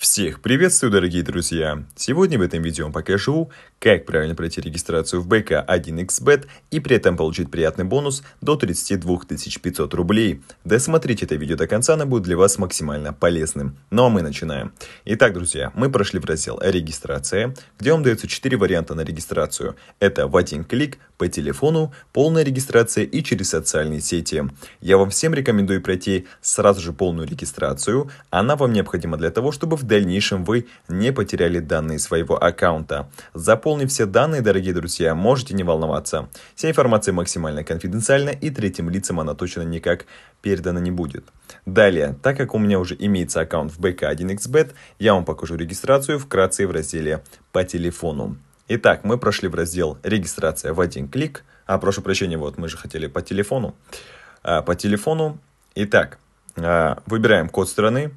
Всех приветствую, дорогие друзья! Сегодня в этом видео я покажу, как правильно пройти регистрацию в БК 1xbet и при этом получить приятный бонус до 32 500 рублей. Досмотрите это видео до конца, оно будет для вас максимально полезным. Ну а мы начинаем. Итак, друзья, мы прошли в раздел «Регистрация», где вам дается 4 варианта на регистрацию. Это в один клик, по телефону, полная регистрация и через социальные сети. Я вам всем рекомендую пройти сразу же полную регистрацию. Она вам необходима для того, чтобы в дальнейшем вы не потеряли данные своего аккаунта. Заполнив все данные, дорогие друзья, можете не волноваться. Вся информация максимально конфиденциальна и третьим лицам она точно никак передана не будет. Далее, так как у меня уже имеется аккаунт в BK1xBet, я вам покажу регистрацию вкратце в разделе «По телефону». Итак, мы прошли в раздел «Регистрация» в один клик. А, прошу прощения, вот мы же хотели по телефону. А, по телефону. Итак, а, выбираем код страны,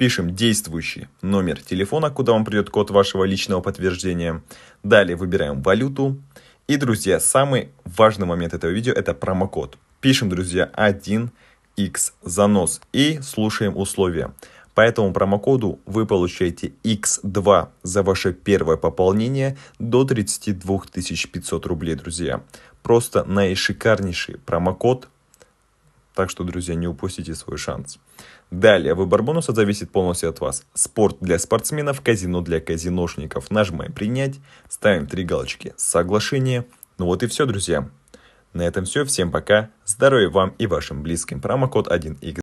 Пишем действующий номер телефона, куда вам придет код вашего личного подтверждения. Далее выбираем валюту. И, друзья, самый важный момент этого видео – это промокод. Пишем, друзья, 1x занос и слушаем условия. По этому промокоду вы получаете X2 за ваше первое пополнение до 32 500 рублей, друзья. Просто наишикарнейший промокод так что, друзья, не упустите свой шанс. Далее, выбор бонуса зависит полностью от вас. Спорт для спортсменов, казино для казиношников. Нажимаем «Принять», ставим три галочки «Соглашение». Ну вот и все, друзья. На этом все. Всем пока. Здоровья вам и вашим близким. Промокод 1X.